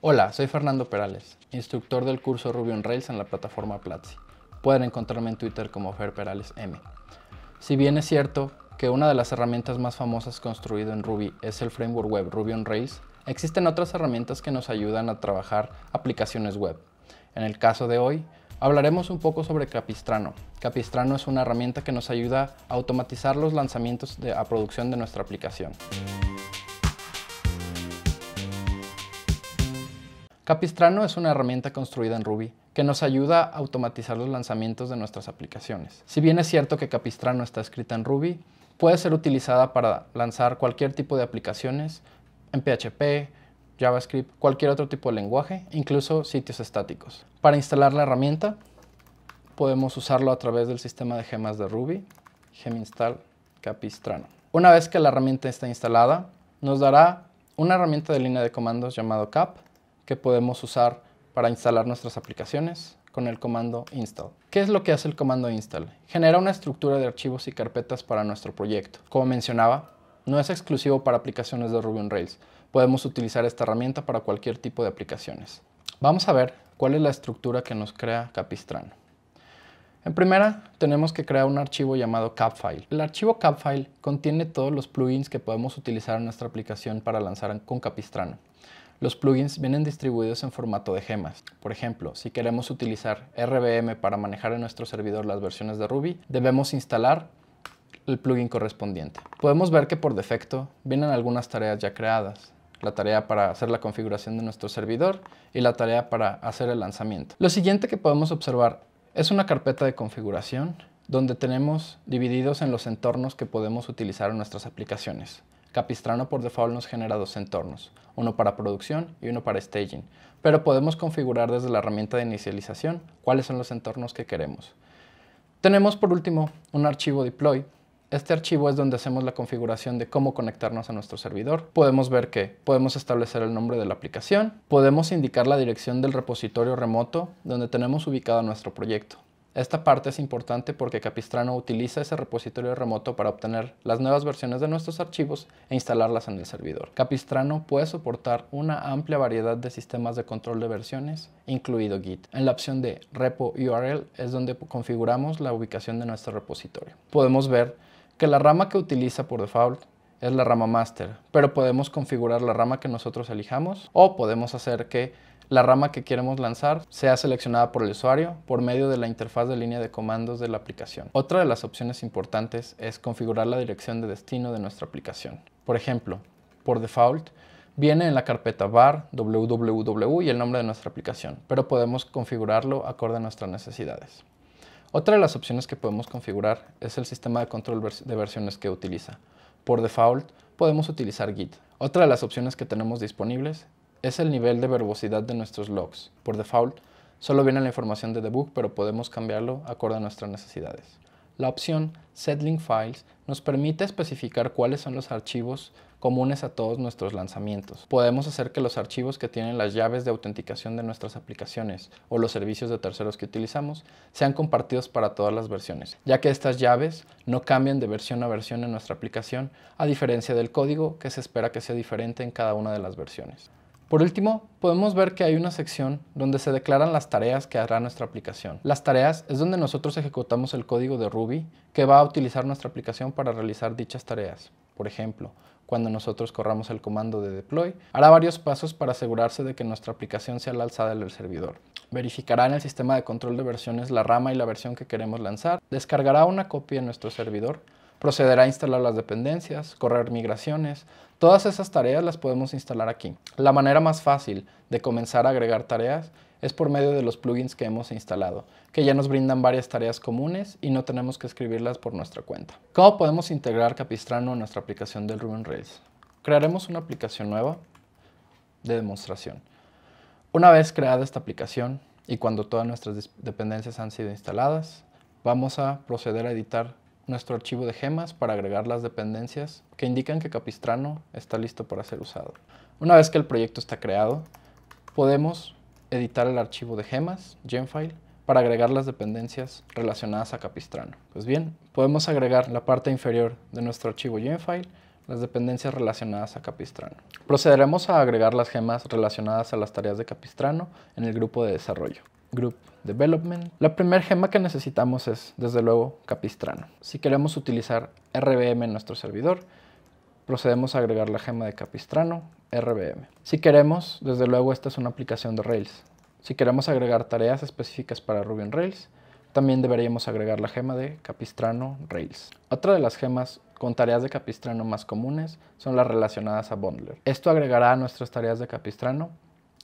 Hola, soy Fernando Perales, instructor del curso Ruby on Rails en la plataforma Platzi. Pueden encontrarme en Twitter como Fer Perales M. Si bien es cierto que una de las herramientas más famosas construido en Ruby es el framework web Ruby on Rails, existen otras herramientas que nos ayudan a trabajar aplicaciones web. En el caso de hoy, hablaremos un poco sobre Capistrano. Capistrano es una herramienta que nos ayuda a automatizar los lanzamientos a producción de nuestra aplicación. Capistrano es una herramienta construida en Ruby que nos ayuda a automatizar los lanzamientos de nuestras aplicaciones. Si bien es cierto que Capistrano está escrita en Ruby, puede ser utilizada para lanzar cualquier tipo de aplicaciones en PHP, JavaScript, cualquier otro tipo de lenguaje, incluso sitios estáticos. Para instalar la herramienta, podemos usarlo a través del sistema de gemas de Ruby, install capistrano. Una vez que la herramienta está instalada, nos dará una herramienta de línea de comandos llamado cap, que podemos usar para instalar nuestras aplicaciones con el comando install. ¿Qué es lo que hace el comando install? Genera una estructura de archivos y carpetas para nuestro proyecto. Como mencionaba, no es exclusivo para aplicaciones de Ruby on Rails. Podemos utilizar esta herramienta para cualquier tipo de aplicaciones. Vamos a ver cuál es la estructura que nos crea Capistrano. En primera, tenemos que crear un archivo llamado CapFile. El archivo CapFile contiene todos los plugins que podemos utilizar en nuestra aplicación para lanzar con Capistrano. Los plugins vienen distribuidos en formato de gemas. Por ejemplo, si queremos utilizar RVM para manejar en nuestro servidor las versiones de Ruby, debemos instalar el plugin correspondiente. Podemos ver que por defecto vienen algunas tareas ya creadas, la tarea para hacer la configuración de nuestro servidor y la tarea para hacer el lanzamiento. Lo siguiente que podemos observar es una carpeta de configuración donde tenemos divididos en los entornos que podemos utilizar en nuestras aplicaciones. Capistrano por default nos genera dos entornos, uno para producción y uno para staging, pero podemos configurar desde la herramienta de inicialización cuáles son los entornos que queremos. Tenemos por último un archivo deploy. Este archivo es donde hacemos la configuración de cómo conectarnos a nuestro servidor. Podemos ver que podemos establecer el nombre de la aplicación, podemos indicar la dirección del repositorio remoto donde tenemos ubicado nuestro proyecto. Esta parte es importante porque Capistrano utiliza ese repositorio remoto para obtener las nuevas versiones de nuestros archivos e instalarlas en el servidor. Capistrano puede soportar una amplia variedad de sistemas de control de versiones, incluido Git. En la opción de Repo URL es donde configuramos la ubicación de nuestro repositorio. Podemos ver que la rama que utiliza por default es la rama master, pero podemos configurar la rama que nosotros elijamos o podemos hacer que la rama que queremos lanzar sea seleccionada por el usuario por medio de la interfaz de línea de comandos de la aplicación. Otra de las opciones importantes es configurar la dirección de destino de nuestra aplicación. Por ejemplo, por default, viene en la carpeta bar, www y el nombre de nuestra aplicación, pero podemos configurarlo acorde a nuestras necesidades. Otra de las opciones que podemos configurar es el sistema de control de versiones que utiliza. Por default, podemos utilizar Git. Otra de las opciones que tenemos disponibles es el nivel de verbosidad de nuestros logs. Por default, solo viene la información de debug, pero podemos cambiarlo acorde a nuestras necesidades. La opción Settling Files nos permite especificar cuáles son los archivos comunes a todos nuestros lanzamientos. Podemos hacer que los archivos que tienen las llaves de autenticación de nuestras aplicaciones o los servicios de terceros que utilizamos sean compartidos para todas las versiones, ya que estas llaves no cambian de versión a versión en nuestra aplicación, a diferencia del código que se espera que sea diferente en cada una de las versiones. Por último, podemos ver que hay una sección donde se declaran las tareas que hará nuestra aplicación. Las tareas es donde nosotros ejecutamos el código de Ruby que va a utilizar nuestra aplicación para realizar dichas tareas. Por ejemplo, cuando nosotros corramos el comando de deploy, hará varios pasos para asegurarse de que nuestra aplicación sea la en el servidor. Verificará en el sistema de control de versiones la rama y la versión que queremos lanzar, descargará una copia en nuestro servidor, proceder a instalar las dependencias, correr migraciones. Todas esas tareas las podemos instalar aquí. La manera más fácil de comenzar a agregar tareas es por medio de los plugins que hemos instalado, que ya nos brindan varias tareas comunes y no tenemos que escribirlas por nuestra cuenta. ¿Cómo podemos integrar Capistrano a nuestra aplicación del Ruby on Rails? Crearemos una aplicación nueva de demostración. Una vez creada esta aplicación y cuando todas nuestras dependencias han sido instaladas, vamos a proceder a editar nuestro archivo de gemas para agregar las dependencias que indican que Capistrano está listo para ser usado. Una vez que el proyecto está creado, podemos editar el archivo de gemas, gemfile, para agregar las dependencias relacionadas a Capistrano. Pues bien, podemos agregar la parte inferior de nuestro archivo gemfile, las dependencias relacionadas a Capistrano. Procederemos a agregar las gemas relacionadas a las tareas de Capistrano en el grupo de desarrollo. Group Development. La primera gema que necesitamos es, desde luego, Capistrano. Si queremos utilizar RBM en nuestro servidor, procedemos a agregar la gema de Capistrano, RBM. Si queremos, desde luego, esta es una aplicación de Rails. Si queremos agregar tareas específicas para Ruby Rails, también deberíamos agregar la gema de Capistrano Rails. Otra de las gemas con tareas de Capistrano más comunes son las relacionadas a Bundler. Esto agregará a nuestras tareas de Capistrano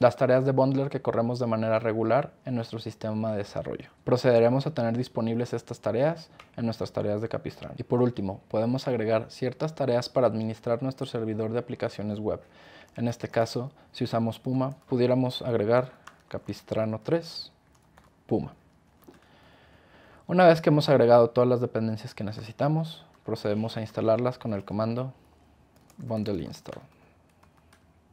las tareas de bundler que corremos de manera regular en nuestro sistema de desarrollo. Procederemos a tener disponibles estas tareas en nuestras tareas de Capistrano. Y por último, podemos agregar ciertas tareas para administrar nuestro servidor de aplicaciones web. En este caso, si usamos Puma, pudiéramos agregar Capistrano 3, Puma. Una vez que hemos agregado todas las dependencias que necesitamos, procedemos a instalarlas con el comando bundle install.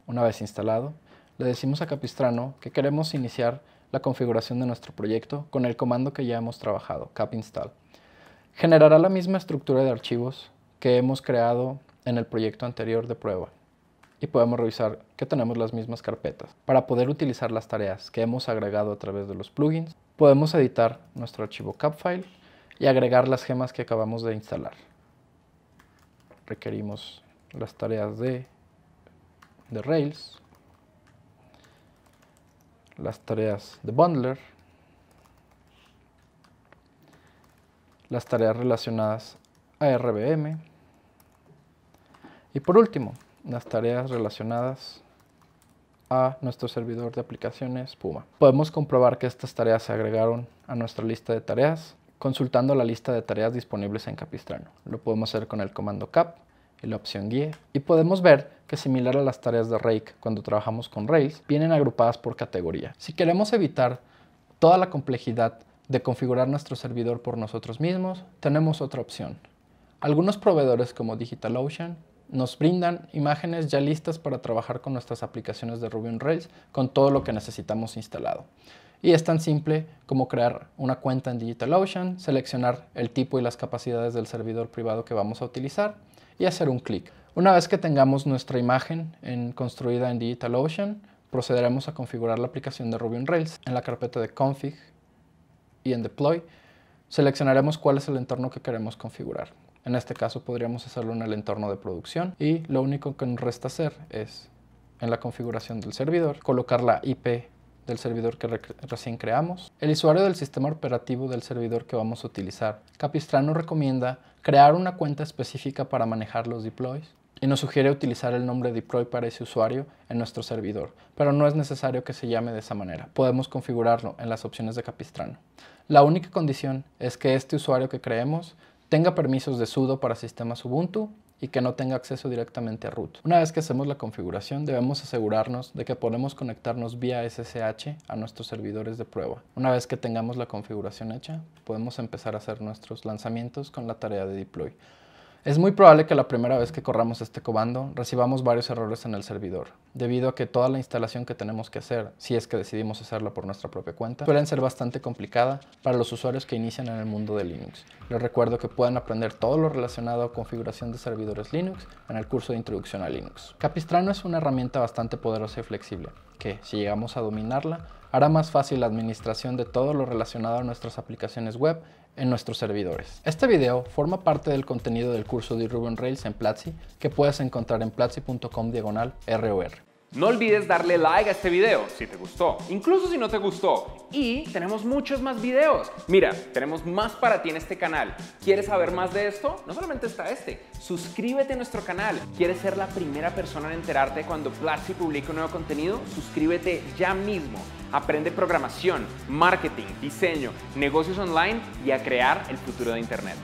Una vez instalado, le decimos a Capistrano que queremos iniciar la configuración de nuestro proyecto con el comando que ya hemos trabajado, cap install. Generará la misma estructura de archivos que hemos creado en el proyecto anterior de prueba y podemos revisar que tenemos las mismas carpetas. Para poder utilizar las tareas que hemos agregado a través de los plugins, podemos editar nuestro archivo capfile y agregar las gemas que acabamos de instalar. Requerimos las tareas de, de Rails, las tareas de bundler, las tareas relacionadas a RBM y por último las tareas relacionadas a nuestro servidor de aplicaciones Puma. Podemos comprobar que estas tareas se agregaron a nuestra lista de tareas consultando la lista de tareas disponibles en Capistrano. Lo podemos hacer con el comando cap y la opción guía. Y podemos ver que similar a las tareas de Rake cuando trabajamos con Rails, vienen agrupadas por categoría. Si queremos evitar toda la complejidad de configurar nuestro servidor por nosotros mismos, tenemos otra opción. Algunos proveedores como DigitalOcean nos brindan imágenes ya listas para trabajar con nuestras aplicaciones de Ruby on Rails con todo lo que necesitamos instalado. Y es tan simple como crear una cuenta en DigitalOcean, seleccionar el tipo y las capacidades del servidor privado que vamos a utilizar y hacer un clic. Una vez que tengamos nuestra imagen construida en DigitalOcean, procederemos a configurar la aplicación de Ruby on Rails en la carpeta de config y en deploy. Seleccionaremos cuál es el entorno que queremos configurar. En este caso podríamos hacerlo en el entorno de producción y lo único que nos resta hacer es, en la configuración del servidor, colocar la IP del servidor que recién creamos, el usuario del sistema operativo del servidor que vamos a utilizar. Capistrano recomienda crear una cuenta específica para manejar los deploys y nos sugiere utilizar el nombre deploy para ese usuario en nuestro servidor, pero no es necesario que se llame de esa manera, podemos configurarlo en las opciones de Capistrano. La única condición es que este usuario que creemos tenga permisos de sudo para sistemas Ubuntu y que no tenga acceso directamente a root. Una vez que hacemos la configuración, debemos asegurarnos de que podemos conectarnos vía SSH a nuestros servidores de prueba. Una vez que tengamos la configuración hecha, podemos empezar a hacer nuestros lanzamientos con la tarea de deploy. Es muy probable que la primera vez que corramos este comando recibamos varios errores en el servidor, debido a que toda la instalación que tenemos que hacer, si es que decidimos hacerla por nuestra propia cuenta, suelen ser bastante complicada para los usuarios que inician en el mundo de Linux. Les recuerdo que pueden aprender todo lo relacionado a configuración de servidores Linux en el curso de Introducción a Linux. Capistrano es una herramienta bastante poderosa y flexible, que si llegamos a dominarla, hará más fácil la administración de todo lo relacionado a nuestras aplicaciones web en nuestros servidores. Este video forma parte del contenido del curso de Ruby on Rails en Platzi que puedes encontrar en platzi.com diagonal ROR. No olvides darle like a este video si te gustó, incluso si no te gustó. Y tenemos muchos más videos. Mira, tenemos más para ti en este canal. ¿Quieres saber más de esto? No solamente está este. Suscríbete a nuestro canal. ¿Quieres ser la primera persona en enterarte cuando Platzi publique un nuevo contenido? Suscríbete ya mismo. Aprende programación, marketing, diseño, negocios online y a crear el futuro de Internet.